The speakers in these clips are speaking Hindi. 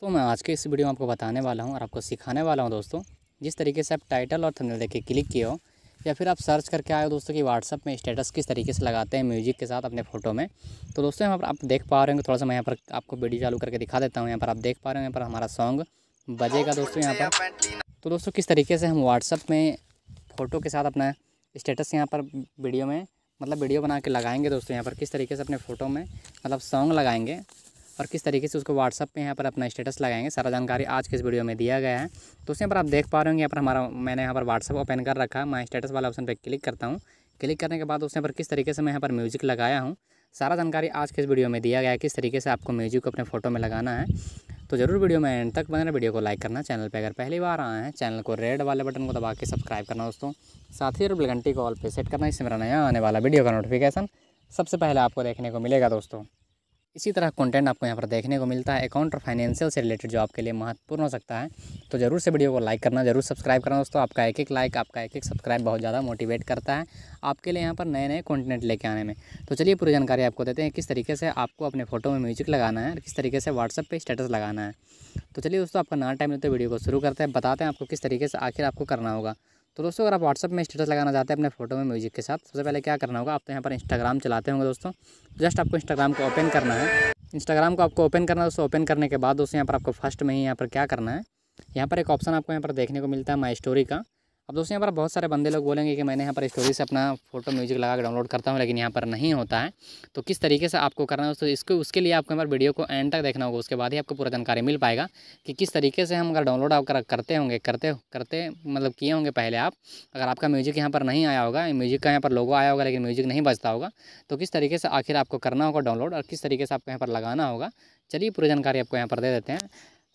तो मैं आज के इस वीडियो में आपको बताने वाला हूँ और आपको सिखाने वाला हूँ दोस्तों जिस तरीके से आप टाइटल और थंबनेल देख के क्लिक किए हो या फिर आप सर्च करके आए हो दोस्तों कि व्हाट्सअप में स्टेटस किस तरीके से लगाते हैं म्यूजिक के साथ अपने फोटो में तो दोस्तों यहाँ पर आप देख पा रहे होंगे थोड़ा सा मैं यहाँ पर आपको वीडियो चालू करके दिखा देता हूँ यहाँ पर आप देख पा रहे हो यहाँ पर हमारा सॉन्ग बजेगा दोस्तों यहाँ पर तो दोस्तों किस तरीके से हम व्हाट्सअप में फ़ोटो के साथ अपना स्टेटस यहाँ पर वीडियो में मतलब वीडियो बना के लगाएंगे दोस्तों यहाँ पर किस तरीके से अपने फ़ोटो में मतलब सॉन्ग लगाएंगे और किस तरीके से उसको व्हाट्सअप पे यहाँ पर अपना स्टेटस लगाएंगे सारा जानकारी आज के इस वीडियो में दिया गया है तो उसमें पर आप देख पा रहे होंगे यहाँ पर हमारा मैंने यहाँ पर व्हाट्सअप ओपन कर रखा है मैं स्टेटस वाला ऑप्शन पर क्लिक करता हूँ क्लिक करने के बाद उसमें पर किस तरीके से मैं यहाँ पर म्यूज़िक लगाया हूँ सारा जानकारी आज के इस वीडियो में दिया गया है किस तरीके से आपको म्यूज़िक को अपने फ़ोटो में लगाना है तो जरूर वीडियो में एंड तक बने वीडियो को लाइक करना चैनल पे अगर पहली बार आए हैं चैनल को रेड वाले बटन को दबा के सब्सक्राइब करना दोस्तों साथ ही जरूर घंटी को ऑल पे सेट करना इससे मेरा नया आने वाला वीडियो का नोटिफिकेशन सबसे पहले आपको देखने को मिलेगा दोस्तों इसी तरह कंटेंट आपको यहाँ पर देखने को मिलता है अकाउंट और फाइनेंशियल से रिलेटेड जो आपके लिए महत्वपूर्ण हो सकता है तो जरूर से वीडियो को लाइक करना जरूर सब्सक्राइब करना दोस्तों आपका एक एक लाइक आपका एक एक सब्सक्राइब बहुत ज़्यादा मोटिवेट करता है आपके लिए यहाँ पर नए नए कॉन्टेंट लेके आने में तो चलिए पूरी जानकारी आपको देते हैं किस तरीके से आपको अपने फोटो में म्यूजिक लगाना है किस तरीके से व्हाट्सअप पर स्टेटस लगाना है तो चलिए दोस्तों आपका नया टाइम लेते तो वीडियो को शुरू करते हैं बताते हैं आपको किस तरीके से आखिर आपको करना होगा तो दोस्तों अगर आप व्हाट्सअप में स्टेटस लगाना चाहते हैं अपने फोटो में म्यूजिक के साथ सबसे पहले क्या करना होगा आप तो यहाँ पर इंस्टाग्राम चलाते होंगे दोस्तों जस्ट आपको इंस्टाग्राम को ओपन करना है इंस्टाग्राम को आपको ओपन करना है दोस्तों ओपन करने के बाद दोस्तों यहाँ पर आपको फर्स्ट में ही यहाँ पर क्या करना है यहाँ पर एक ऑप्शन आपको यहाँ पर देखने को मिलता है माई स्टोरी का अब दोस्तों यहाँ पर बहुत सारे बंदे लोग बोलेंगे कि मैंने यहाँ पर स्टोरी से अपना फोटो म्यूजिक लगा के डाउनलोड करता हूँ लेकिन यहाँ पर नहीं होता है तो किस तरीके से आपको करना है दोस्तों इसको उसके लिए आपको यहाँ पर वीडियो को एंड तक देखना होगा उसके बाद ही आपको पूरा जानकारी मिल पाएगा कि किस तरीके से हम अगर डाउनलोड आप करते होंगे करते करते मतलब किए होंगे पहले आप अगर आपका म्यूजिक यहाँ पर नहीं आया होगा म्यूजिक का यहाँ पर लोगो आया होगा लेकिन म्यूजिक नहीं बजता होगा तो किस तरीके से आखिर आपको करना होगा डाउनलोड और किस तरीके से आपको यहाँ पर लगाना होगा चलिए पूरी जानकारी आपको यहाँ पर दे देते हैं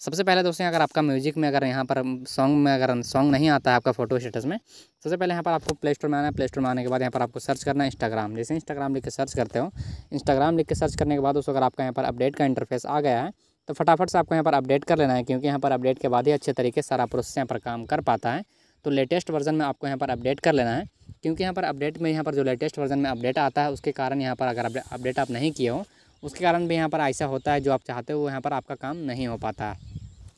सबसे पहले दोस्तों अगर आपका म्यूजिक में अगर यहाँ पर सॉन्ग में अगर सॉन्ग नहीं आता है आपका फोटो स्टेटस में सबसे पहले यहाँ पर आपको प्ले स्टोर में आना है प्ले स्टोर में आने के बाद यहाँ पर आपको सर्च करना है इंस्टाग्राम जैसे इंस्टाग्राम लिख के सर्च करते हो इंस्टाग्राम लिख के सर्च करने के बाद दोस्तों अगर आपका यहाँ पर अपडेट का इंटरफेस आ गया है तो फटाफट से आपको यहाँ पर अपडेट कर लेना है क्योंकि यहाँ पर अपडेट के बाद ही अच्छे तरीके से सारा प्रोसेस यहाँ पर काम कर पाता है तो लेटेस्ट वर्जन में आपको यहाँ पर अपडेट कर लेना है क्योंकि यहाँ पर अपडेट में यहाँ पर जो लेटेस्ट वर्जन में अपडेट आता है उसके कारण यहाँ पर अगर अपडेट आप नहीं किए हो उसके कारण भी यहाँ पर ऐसा होता है जो आप चाहते हो यहाँ पर आपका काम नहीं हो पाता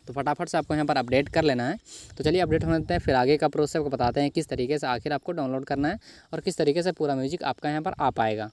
तो फटाफट से आपको यहाँ पर अपडेट कर लेना है तो चलिए अपडेट होने देते हैं फिर आगे का प्रोसेस आपको बताते हैं किस तरीके से आखिर आपको डाउनलोड करना है और किस तरीके से पूरा म्यूजिक आपका यहाँ पर आ पाएगा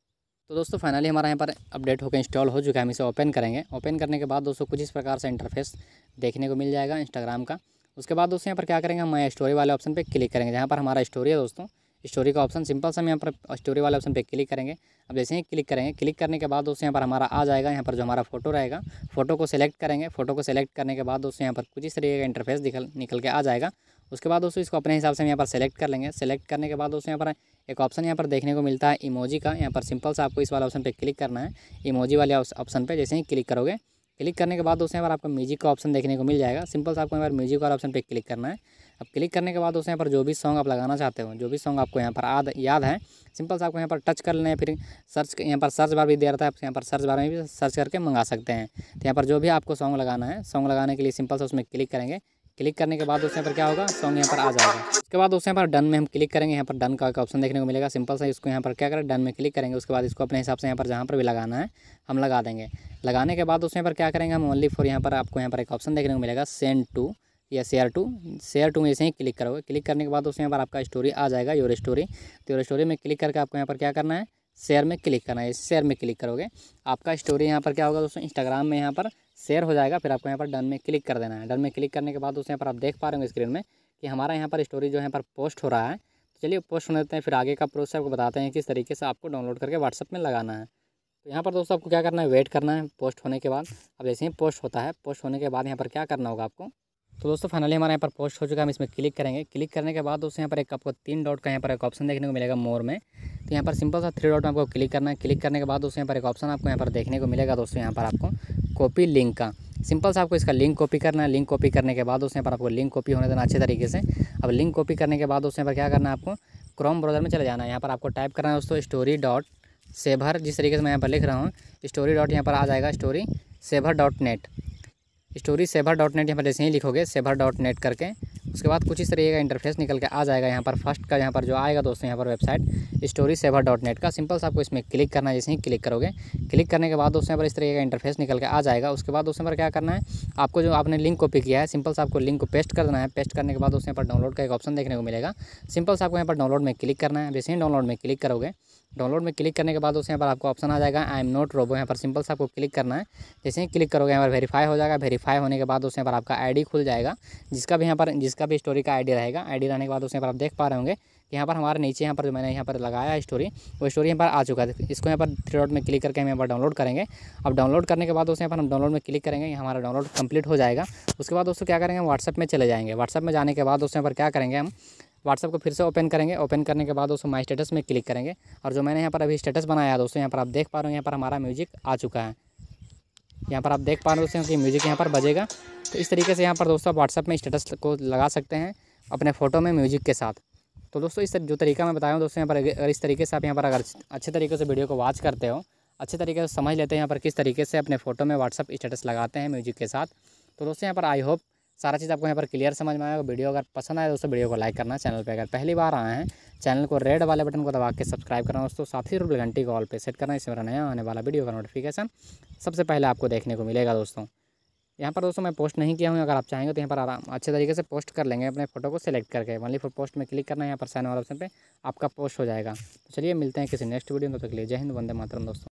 तो दोस्तों फाइनली हमारा यहाँ पर अपडेट होकर इंस्टॉल हो चुका है हम इसे ओपन करेंगे ओपन करने के बाद दोस्तों कुछ इस प्रकार से इंटरफेस देखने को मिल जाएगा इंस्टाग्राम का उसके बाद दोस्तों यहाँ पर क्या करेंगे हम माई स्टोरी वाले ऑप्शन पर क्लिक करेंगे जहाँ पर हमारा स्टोरी है दोस्तों स्टोरी का ऑप्शन सिंपल से हम यहाँ पर स्टोरी वाले ऑप्शन पे क्लिक करेंगे अब जैसे ही क्लिक करेंगे क्लिक करने के बाद दोस्तों यहाँ पर हमारा आ जाएगा यहाँ पर जो हमारा फोटो रहेगा फोटो को सिलेक्ट करेंगे फोटो को सिलेक्ट करने के बाद दोस्तों यहाँ पर कुछ इस तरीके का इंटरफेस निकल निकल के आ जाएगा उसके बाद दोस्तों इसको अपने हिसाब से हम यहाँ पर सेलेक्ट कर लेंगे सेलेक्ट करने के बाद दोस्तों यहाँ पर एक ऑप्शन यहाँ पर देखने को मिलता है इमोजी का यहाँ पर सिंपल से आपको इस वाला ऑप्शन पर क्लिक करना है इमोजी वाले ऑप्शन पर जैसे ही क्लिक करोगे क्लिक करने के बाद दोस्तों यहाँ पर आपको म्यूजिक का ऑप्शन देखने को मिल जाएगा सिंपल से आपको यहाँ पर म्यूजिक वाला ऑप्शन पर क्लिक करना है अब क्लिक करने के बाद उसे यहाँ पर जो भी सॉन्ग आप लगाना चाहते हो जो भी सॉन्ग आपको यहाँ पर आद याद है सिंपल से आपको यहाँ पर टच कर लेना है फिर सर्च यहाँ पर सर्च बार भी दे रहा है आप यहाँ पर सर्च बार में भी सर्च करके मंगा सकते हैं तो यहाँ पर जो भी आपको सॉन्ग लगाना है सॉन्ग लगाने के लिए सिंपल सा उसमें क्लिक करेंगे क्लिक करने के बाद उसके यहाँ पर क्या होगा सॉन्ग यहाँ पर आ जाएगा उसके बाद उसके यहाँ पर डन में हम क्लिक करेंगे यहाँ पर डन का ऑप्शन देखने को मिलेगा सिंपल सा इसको यहाँ पर क्या करें डन में क्लिक करेंगे उसके बाद इसको अपने हिसाब से यहाँ पर जहाँ पर भी लगाना है हम लगा देंगे लगाने के बाद उसके यहाँ पर क्या करेंगे हम ओनली फॉर यहाँ पर आपको यहाँ पर एक ऑप्शन देखने को मिलेगा सेंड टू या शेयर टू शेयर टू में जैसे ही क्लिक करोगे क्लिक करने के बाद उसमें पर आपका स्टोरी आ जाएगा योर स्टोरी तो योर स्टोरी में क्लिक करके आपको यहाँ पर क्या करना है शेयर में क्लिक करना है शेयर में क्लिक करोगे आपका स्टोरी यहाँ पर क्या होगा दोस्तों इंस्टाग्राम में यहाँ पर शेयर हो जाएगा फिर आपको यहाँ पर डन में क्लिक कर देना है डन में क्लिक करने के बाद दोस्तों यहाँ पर आप देख पा रहे हो स्क्रीन में कि हमारा यहाँ पर स्टोरी जो यहाँ पर पोस्ट हो रहा है तो चलिए पोस्ट होने देते हैं फिर आगे का प्रोसेस आपको बताते हैं किस तरीके से आपको डाउनलोड करके व्हाट्सअप में लगाना है तो यहाँ पर दोस्तों आपको क्या करना है वेट करना है पोस्ट होने के बाद अब जैसे ही पोस्ट होता है पोस्ट होने के बाद यहाँ पर क्या करना होगा आपको तो दोस्तों फाइनली हमारे यहाँ पर पोस्ट हो चुका है हम इसमें क्लिक करेंगे क्लिक करने के बाद दोस्तों यहाँ पर एक आपको तीन डॉट का यहाँ पर एक ऑप्शन देखने को मिलेगा मोर में तो यहाँ पर सिंपल सा थ्री डॉट में आपको क्लिक करना है क्लिक करने के बाद दोस्तों यहाँ पर एक ऑप्शन आपको यहाँ पर देखने को मिलेगा दोस्तों यहाँ पर आपको कॉपी लिंक का सिंपल सा आपको इसका लिंक कॉपी करना है लिंक कॉपी करने के बाद दोस्तों यहाँ पर आपको लिंक कॉपी होने देना अच्छे तरीके से अब लिंक कॉपी करने के बाद दोस्तों यहाँ पर क्या करना है आपको क्रोम ब्राउज़र में चले जाना है यहाँ पर आपको टाइप करना है दोस्तों स्टोरी डॉट सेभर जिस तरीके से मैं यहाँ पर लिख रहा हूँ स्टोरी डॉट यहाँ पर आ जाएगा story saver dot net story saver dot net यहाँ पर जैसे ही लिखोगे सेवर डॉट नेट करके उसके बाद कुछ इस तरीके का इंटरफेस निकल के आ जाएगा यहाँ पर फर्स्ट का यहाँ पर जो आएगा दोस्तों यहाँ पर website story saver dot net का सिंपल सा आपको इसमें क्लिक करना है जैसे ही क्लिक करोगे क्लिक करने के बाद दोस्तों यहाँ पर इस तरीके का इंटरफेस निकल के आ जाएगा उसके बाद दोस्तों पर क्या करना है आपको जो आपने लिंक कॉपी किया है सिंपल सा आपको लिंक को पेस्ट करना है पेस्ट करने के बाद दोस्तों यहाँ पर डाउनलोड का एक ऑप्शन देखने को मिलेगा सिंपल सा आपको यहाँ पर डाउनलोड में क्लिक करना है जैसे ही डाउनलोड में क्लिक करोगे डाउनलोड में क्लिक करने के बाद उसे यहाँ पर आपको ऑप्शन आ जाएगा आई एम नॉट रोबो यहाँ पर सिंपल से आपको क्लिक करना है जैसे ही क्लिक करोगे यहाँ पर वेरीफाई हो जाएगा वेरीफाई होने के बाद उसे यहाँ पर आपका आईडी खुल जाएगा जिसका भी यहाँ पर जिसका भी स्टोरी का आईडी रहेगा आईडी रहने के बाद उसे यहाँ पर आप देख पा रहे होंगे कि यहाँ पर हमारे नीचे यहाँ पर जो मैंने यहाँ पर लगाया है स्टोरी वो स्टोरी यहाँ पर आ चुका है इसको यहाँ पर थ्री डॉट में क्लिक करके हम यहाँ पर डाउनलोड करेंगे अब डाउनलोड करने के बाद उसे यहाँ पर हम डाउनलोड में क्लिक करेंगे यहाँ हमारा डाउनलोड कंप्लीट हो जाएगा उसके बाद दोस्तों क्या करेंगे व्हाट्सअप में चले जाएंगे व्हाट्सअप में जाने के बाद यहाँ पर क्या करेंगे हम व्हाट्सअप को फिर से ओपन करेंगे ओपन करने के बाद दोस्तों माई स्टेटस में क्लिक करेंगे और जो मैंने यहाँ पर अभी स्टेटस बनाया है दोस्तों यहाँ पर आप देख पा रहे हो यहाँ पर हमारा म्यूजिक आ चुका है यहाँ पर आप देख पा रहे हो दोस्तों कि म्यूजिक यहाँ पर बजेगा तो इस तरीके से यहाँ पर दोस्तों आप व्हाट्सअप में स्टेटस को लगा सकते हैं अपने फ़ोटो में म्यूजिक के साथ तो दोस्तों इस जो तरीका मैं बताया हूँ दोस्तों यहाँ पर अगर इस तरीके से आप यहाँ पर अगर अच्छे तरीके से वीडियो को वॉच करते हो अच्छे तरीके से समझ लेते हैं यहाँ पर किस तरीके से अपने फ़ोटो में व्हाट्सअप स्टेटस लगाते हैं म्यूजिक के साथ तो दोस्तों यहाँ पर आई होप सारा चीज़ आपको यहाँ पर क्लियर समझ में आएगा वीडियो अगर पसंद आए दोस्तों वीडियो को लाइक करना चैनल पे अगर पहली बार आए हैं चैनल को रेड वाले बटन को दबा के सब्सक्राइब करना दोस्तों साथ ही रूपये घंटी कॉल पर पे सेट करना इससे मेरा नया आने वाला वीडियो का नोटिफिकेशन सबसे पहले आपको देखने को मिलेगा दोस्तों यहाँ पर दोस्तों मैं पोस्ट नहीं किया हूँ अगर आप चाहेंगे तो यहाँ पर आराम अच्छे तरीके से पोस्ट कर लेंगे अपने फोटो को सिलेक्ट करके वनली फॉर पोस्ट में क्लिक करना है यहाँ पर साइन वाले ऑप्शन पर आपका पोस्ट हो जाएगा तो चलिए मिलते हैं किसी नेक्स्ट वीडियो में तो लिए जय हिंद वंदे मातरम दोस्तों